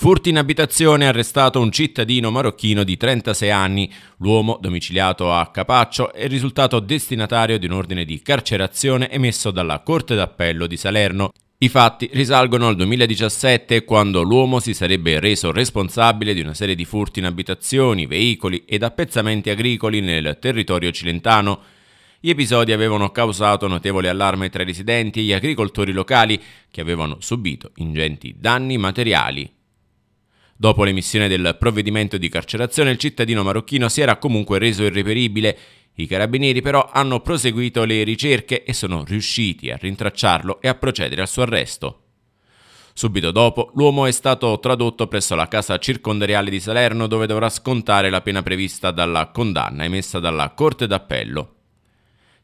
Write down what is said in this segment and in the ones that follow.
Furti in abitazione arrestato un cittadino marocchino di 36 anni. L'uomo, domiciliato a Capaccio, è risultato destinatario di un ordine di carcerazione emesso dalla Corte d'Appello di Salerno. I fatti risalgono al 2017, quando l'uomo si sarebbe reso responsabile di una serie di furti in abitazioni, veicoli ed appezzamenti agricoli nel territorio cilentano. Gli episodi avevano causato notevole allarme tra i residenti e gli agricoltori locali, che avevano subito ingenti danni materiali. Dopo l'emissione del provvedimento di carcerazione, il cittadino marocchino si era comunque reso irreperibile. I carabinieri però hanno proseguito le ricerche e sono riusciti a rintracciarlo e a procedere al suo arresto. Subito dopo, l'uomo è stato tradotto presso la casa circondariale di Salerno dove dovrà scontare la pena prevista dalla condanna emessa dalla Corte d'Appello.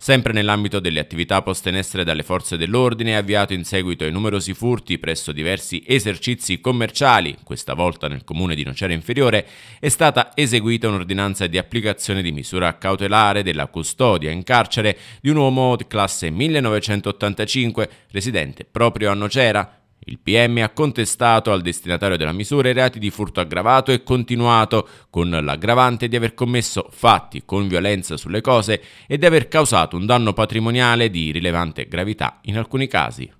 Sempre nell'ambito delle attività poste in essere dalle forze dell'ordine è avviato in seguito ai numerosi furti presso diversi esercizi commerciali, questa volta nel comune di Nocera Inferiore, è stata eseguita un'ordinanza di applicazione di misura cautelare della custodia in carcere di un uomo di classe 1985 residente proprio a Nocera il PM ha contestato al destinatario della misura i reati di furto aggravato e continuato, con l'aggravante di aver commesso fatti con violenza sulle cose e di aver causato un danno patrimoniale di rilevante gravità in alcuni casi.